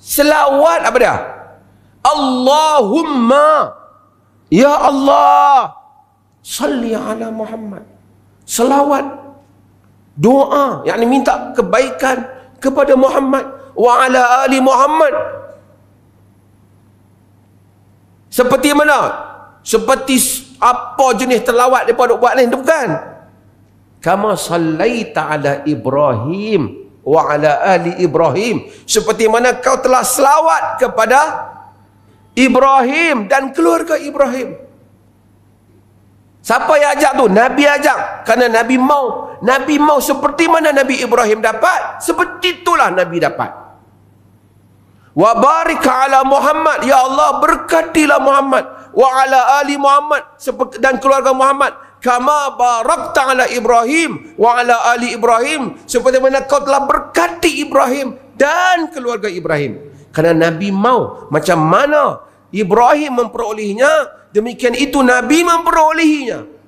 Selawat apa dia? Allahumma Ya Allah Salli ala Muhammad Selawat Doa Yang ni minta kebaikan Kepada Muhammad Wa ala ali Muhammad Seperti mana? Seperti apa jenis terlawat Dia pada buat ni? bukan Kama sallaita ala Ibrahim wa ala ali Ibrahim seperti mana kau telah selawat kepada Ibrahim dan keluarga Ibrahim Siapa yang ajak tu? Nabi ajak. Karena Nabi mau, Nabi mau seperti mana Nabi Ibrahim dapat, seperti itulah Nabi dapat. Wa barik ala Muhammad, ya Allah berkatilah Muhammad wa ala ali Muhammad dan keluarga Muhammad kama barakta ala Ibrahim wa ala ali Ibrahim seperti mana kau telah berkati Ibrahim dan keluarga Ibrahim kerana Nabi mau macam mana Ibrahim memperolehnya demikian itu Nabi memperolehinya